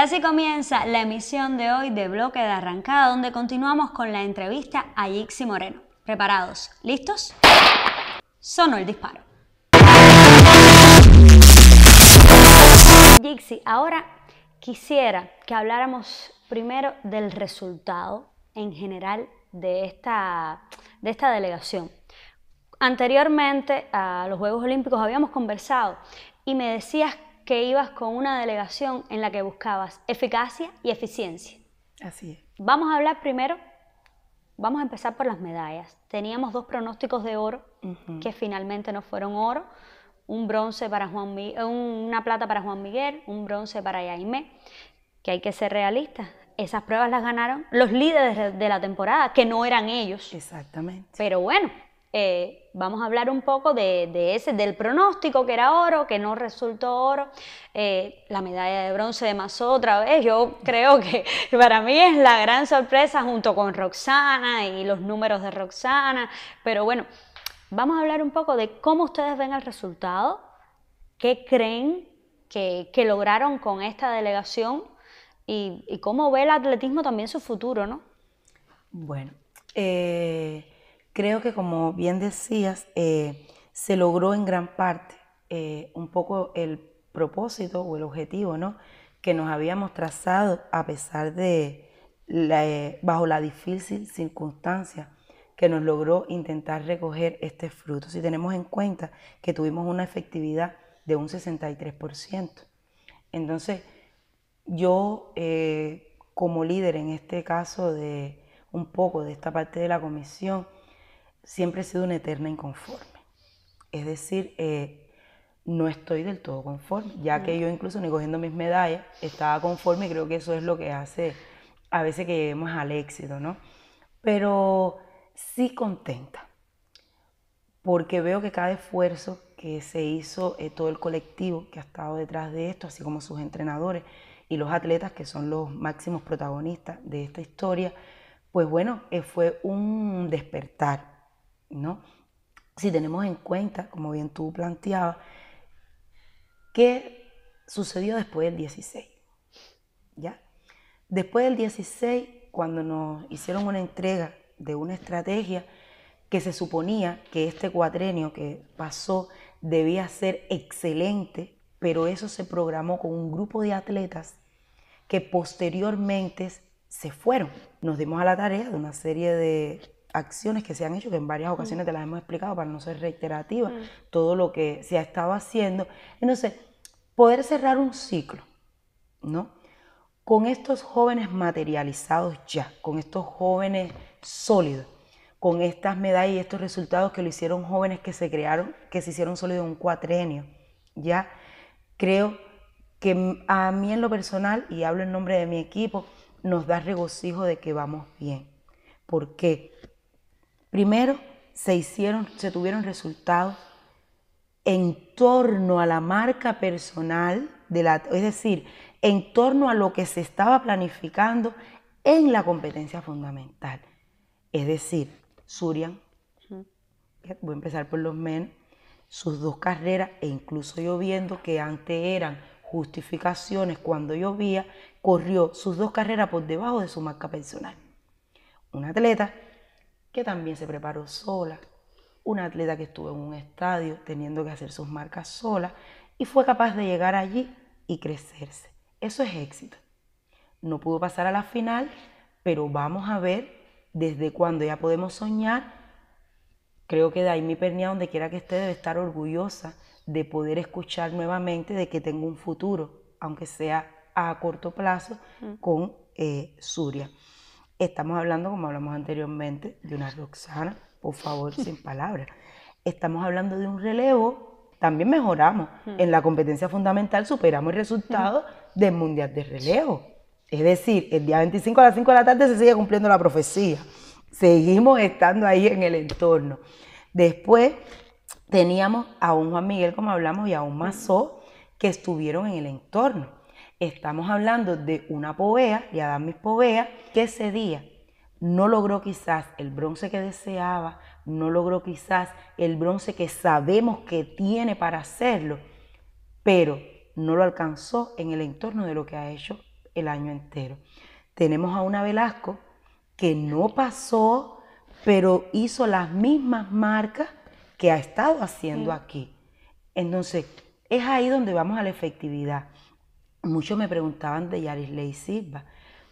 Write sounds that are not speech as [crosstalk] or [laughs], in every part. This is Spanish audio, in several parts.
así comienza la emisión de hoy de Bloque de Arrancada, donde continuamos con la entrevista a Yixi Moreno. ¿Preparados? ¿Listos? Sonó el disparo. Yixi, ahora quisiera que habláramos primero del resultado en general de esta, de esta delegación. Anteriormente a los Juegos Olímpicos habíamos conversado y me decías que ibas con una delegación en la que buscabas eficacia y eficiencia. Así es. Vamos a hablar primero, vamos a empezar por las medallas. Teníamos dos pronósticos de oro que finalmente no fueron oro, un bronce para Juan una plata para Juan Miguel, un bronce para Jaime, que hay que ser realistas. Esas pruebas las ganaron los líderes de la temporada, que no eran ellos. Exactamente. Pero bueno, eh, vamos a hablar un poco de, ese, del pronóstico que era oro, que no resultó oro, eh, la medalla de bronce de Mazó otra vez, yo creo que [laughs] para mí es la gran sorpresa junto con Roxana y los números de Roxana, pero bueno, vamos a hablar un poco de cómo ustedes ven el resultado, qué creen que, lograron con esta delegación y, cómo ve el atletismo también su futuro, ¿no? Bueno. Eh, creo que como bien decías, eh, se logró en gran parte eh, un poco el propósito o el objetivo que nos habíamos trazado a pesar de eh, bajo la difícil circunstancia que nos logró intentar recoger este fruto. Si tenemos en cuenta que tuvimos una efectividad de un 63%. Entonces, yo como líder en este caso de un poco de esta parte de la comisión, siempre he sido una eterna inconforme. Es decir, eh, no estoy del todo conforme, ya que mm. yo incluso ni cogiendo mis medallas estaba conforme y creo que eso es lo que hace a veces que lleguemos al éxito, ¿no? Pero sí contenta, porque veo que cada esfuerzo que se hizo, eh, todo el colectivo que ha estado detrás de esto, así como sus entrenadores y los atletas que son los máximos protagonistas de esta historia, pues bueno, eh, fue un despertar ¿no? Si tenemos en cuenta, como bien tú planteabas, qué sucedió después del 16, ¿ya? Después del 16, cuando nos hicieron una entrega de una estrategia que se suponía que este cuatrenio que pasó debía ser excelente, pero eso se programó con un grupo de atletas que posteriormente se fueron. Nos dimos a la tarea de una serie de acciones que se han hecho, que en varias ocasiones mm. te las hemos explicado para no ser reiterativa, mm. todo lo que se ha estado haciendo. Entonces, poder cerrar un ciclo, ¿no? Con estos jóvenes materializados ya, con estos jóvenes sólidos, con estas medallas y estos resultados que lo hicieron jóvenes que se crearon, que se hicieron sólidos en un cuatrenio, ya creo que a mí en lo personal, y hablo en nombre de mi equipo, nos da regocijo de que vamos bien. ¿Por qué? Primero, se hicieron, se tuvieron resultados en torno a la marca personal, de la, es decir, en torno a lo que se estaba planificando en la competencia fundamental. Es decir, Surian, voy a empezar por los men, sus dos carreras, e incluso yo viendo que antes eran justificaciones cuando llovía, corrió sus dos carreras por debajo de su marca personal. Un atleta que también se preparó sola, una atleta que estuvo en un estadio teniendo que hacer sus marcas sola y fue capaz de llegar allí y crecerse. Eso es éxito. No pudo pasar a la final, pero vamos a ver desde cuándo ya podemos soñar. Creo que mi Pernia, donde quiera que esté, debe estar orgullosa de poder escuchar nuevamente de que tengo un futuro, aunque sea a corto plazo, con eh, Suria. Estamos hablando, como hablamos anteriormente, de una Roxana, por favor, sin [laughs] palabras. Estamos hablando de un relevo, también mejoramos. Mm. En la competencia fundamental superamos el resultado del Mundial de Relevo. Es decir, el día 25 a las 5 de la tarde se sigue cumpliendo la profecía. Seguimos estando ahí en el entorno. Después teníamos a un Juan Miguel, como hablamos, y a un Mazó que estuvieron en el entorno. Estamos hablando de una Povea, y Adamis Povea, que ese día no logró quizás el bronce que deseaba, no logró quizás el bronce que sabemos que tiene para hacerlo, pero no lo alcanzó en el entorno de lo que ha hecho el año entero. Tenemos a una Velasco que no pasó, pero hizo las mismas marcas que ha estado haciendo aquí. Entonces, es ahí donde vamos a la efectividad. Muchos me preguntaban de Yaris Ley Silva.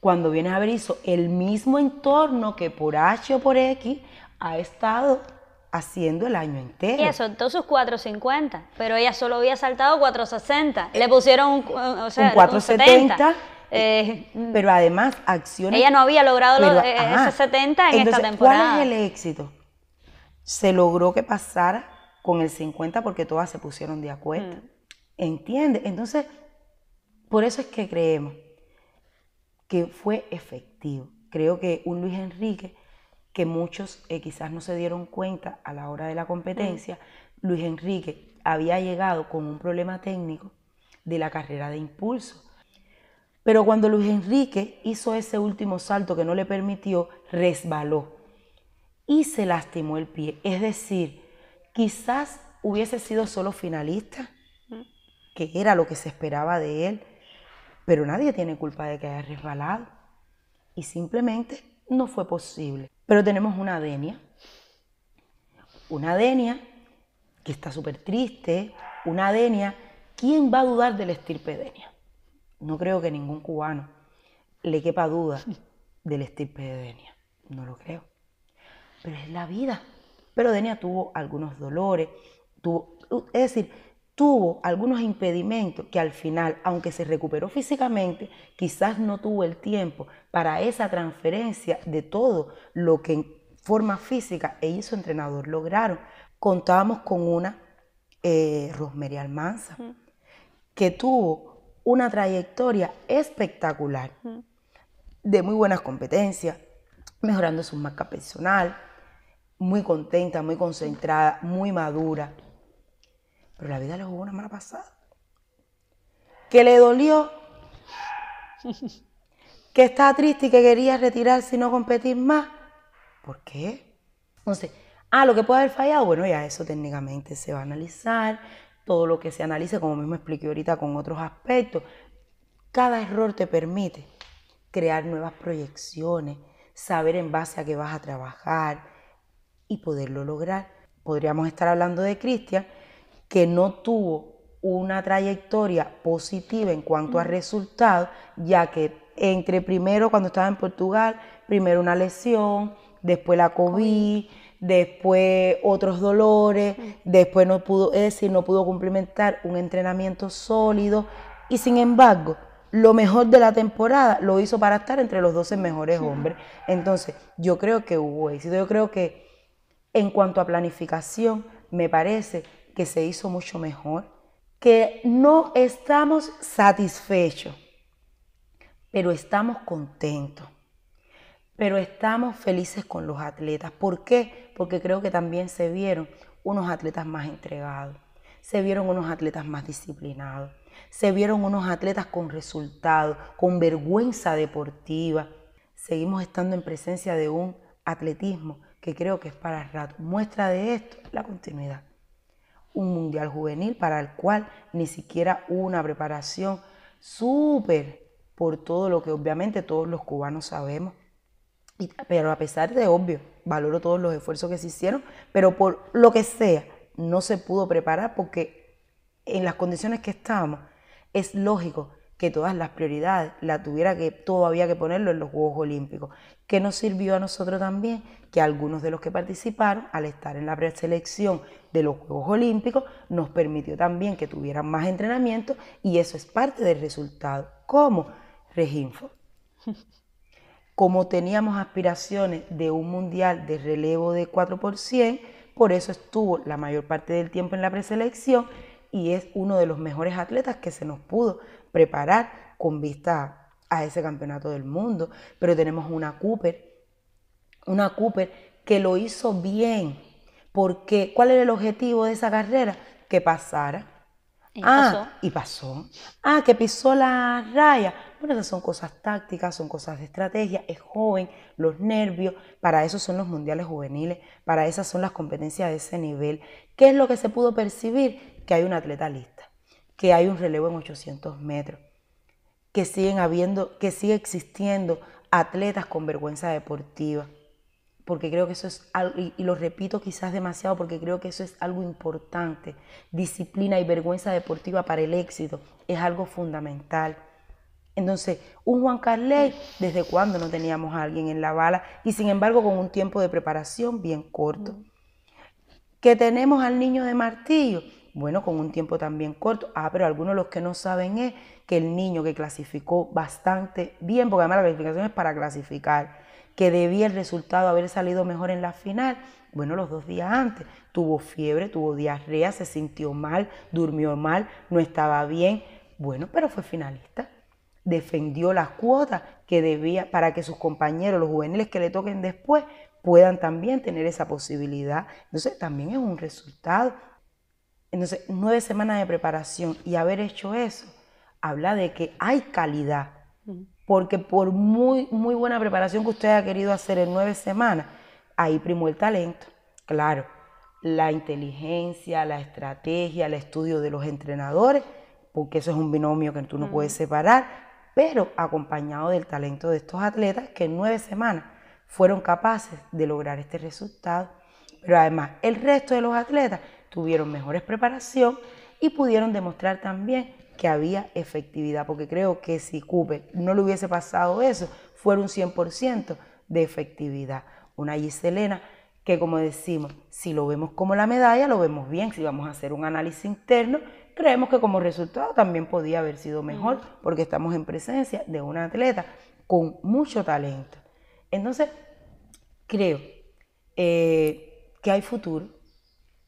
Cuando vienes a ver, eso, el mismo entorno que por H o por X ha estado haciendo el año entero. Eso, todos sus 450, pero ella solo había saltado 460. Eh, Le pusieron un, un 470. Eh, mm. pero además, acciones. Ella no había logrado eh, ese 70 en esta temporada. ¿Cuál es el éxito? Se logró que pasara con el 50 porque todas se pusieron de acuerdo. Mm. ¿Entiendes? Entonces, por eso es que creemos que fue efectivo. Creo que un Luis Enrique que muchos eh, quizás no se dieron cuenta a la hora de la competencia, Luis Enrique había llegado con un problema técnico de la carrera de impulso. Pero cuando Luis Enrique hizo ese último salto que no le permitió, resbaló y se lastimó el pie. Es decir, quizás hubiese sido solo finalista, que era lo que se esperaba de él, pero nadie tiene culpa de que haya resbalado. Y simplemente no fue posible. Pero tenemos una Denia. Una Denia que está súper triste. Una Denia. ¿Quién va a dudar del estirpe Denia? No creo que ningún cubano le quepa duda [laughs] del estirpe de Denia. No lo creo. Pero es la vida. Pero Denia tuvo algunos dolores. es decir, tuvo algunos impedimentos que al final, aunque se recuperó físicamente, quizás no tuvo el tiempo para esa transferencia de todo lo que en forma física ella y su entrenador lograron. Contábamos con una eh, Rosemary Almanza, que tuvo una trayectoria espectacular, de muy buenas competencias, mejorando su marca personal, muy contenta, muy concentrada, muy madura pero la vida le jugó una mala pasada. Que le dolió. que está triste y que quería retirarse y no competir más. ¿Por qué? Entonces, ah, lo que puede haber fallado, bueno, ya eso técnicamente se va a analizar, todo lo que se analice, como mismo expliqué ahorita con otros aspectos. Cada error te permite crear nuevas proyecciones, saber en base a qué vas a trabajar y poderlo lograr. Podríamos estar hablando de Cristian, que no tuvo una trayectoria positiva en cuanto a mm. resultados, ya que entre primero cuando estaba en Portugal, primero una lesión, después la COVID, después otros dolores, mm. después no pudo, es decir, no pudo cumplimentar un entrenamiento sólido y sin embargo, lo mejor de la temporada lo hizo para estar entre los 12 mejores hombres. Entonces, yo creo que hubo éxito, yo creo que en cuanto a planificación, me parece que se hizo mucho mejor, que no estamos satisfechos, pero estamos contentos, pero estamos felices con los atletas. ¿Por qué? Porque creo que también se vieron unos atletas más entregados, se vieron unos atletas más disciplinados, se vieron unos atletas con resultados, con vergüenza deportiva. Seguimos estando en presencia de un atletismo que creo que es para el rato. Muestra de esto la continuidad un mundial juvenil para el cual ni siquiera hubo una preparación súper por todo lo que obviamente todos los cubanos sabemos. pero a pesar de obvio, valoro todos los esfuerzos que se hicieron, pero por lo que sea, no se pudo preparar porque en las condiciones que estábamos es lógico que todas las prioridades la tuviera que todavía que ponerlo en los Juegos Olímpicos, que nos sirvió a nosotros también que algunos de los que participaron al estar en la preselección de los Juegos Olímpicos nos permitió también que tuvieran más entrenamiento y eso es parte del resultado. ¿Cómo? Reginfo. [laughs] Como teníamos aspiraciones de un mundial de relevo de 4 por por eso estuvo la mayor parte del tiempo en la preselección y es uno de los mejores atletas que se nos pudo preparar con vista a ese campeonato del mundo. Pero tenemos una Cooper, una Cooper que lo hizo bien, porque ¿cuál era el objetivo de esa carrera? Que pasara. Y ah, pasó. y pasó. Ah, que pisó la raya. Bueno, esas son cosas tácticas, son cosas de estrategia. Es joven, los nervios. Para eso son los mundiales juveniles, para esas son las competencias de ese nivel. ¿Qué es lo que se pudo percibir? Que hay un atleta listo que hay un relevo en 800 metros, que, siguen habiendo, que sigue existiendo atletas con vergüenza deportiva, porque creo que eso es algo, y, lo repito quizás demasiado, porque creo que eso es algo importante. Disciplina y vergüenza deportiva para el éxito es algo fundamental. Entonces, un Juan Carley, ¿desde cuándo no teníamos a alguien en la bala? Y sin embargo, con un tiempo de preparación bien corto. Que tenemos al niño de martillo, bueno, con un tiempo también corto. Ah, pero algunos los que no saben es que el niño que clasificó bastante bien, porque además la clasificación es para clasificar, que debía el resultado haber salido mejor en la final, bueno, los dos días antes, tuvo fiebre, tuvo diarrea, se sintió mal, durmió mal, no estaba bien, bueno, pero fue finalista defendió las cuotas que debía para que sus compañeros, los juveniles que le toquen después, puedan también tener esa posibilidad. Entonces también es un resultado entonces, nueve semanas de preparación y haber hecho eso habla de que hay calidad. Porque por muy, muy buena preparación que usted ha querido hacer en nueve semanas, ahí primó el talento, claro. La inteligencia, la estrategia, el estudio de los entrenadores, porque eso es un binomio que tú no puedes separar, pero acompañado del talento de estos atletas que en nueve semanas fueron capaces de lograr este resultado. Pero además, el resto de los atletas tuvieron mejores preparación y pudieron demostrar también que había efectividad, porque creo que si Cooper no le hubiese pasado eso, fuera un 100% de efectividad. Una Giselena que como decimos, si lo vemos como la medalla, lo vemos bien, si vamos a hacer un análisis interno, creemos que como resultado también podía haber sido mejor, porque estamos en presencia de una atleta con mucho talento. Entonces, creo eh, que hay futuro,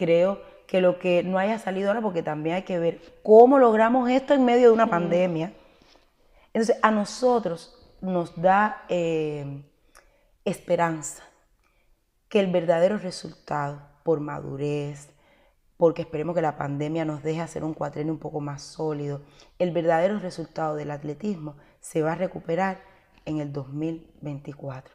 creo que lo que no haya salido ahora, porque también hay que ver cómo logramos esto en medio de una pandemia. Entonces, a nosotros nos da eh, esperanza que el verdadero resultado, por madurez, porque esperemos que la pandemia nos deje hacer un cuatrenio un poco más sólido, el verdadero resultado del atletismo se va a recuperar en el 2024.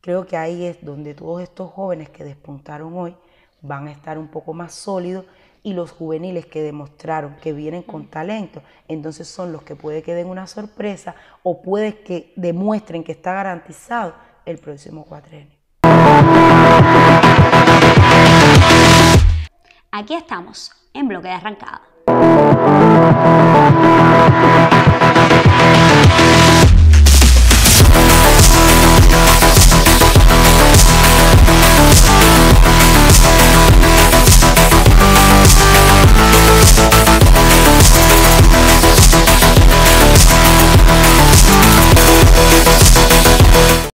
Creo que ahí es donde todos estos jóvenes que despuntaron hoy van a estar un poco más sólidos y los juveniles que demostraron que vienen con talento, entonces son los que puede que den una sorpresa o puede que demuestren que está garantizado el próximo cuatrenio. Aquí estamos, en bloque de arrancada.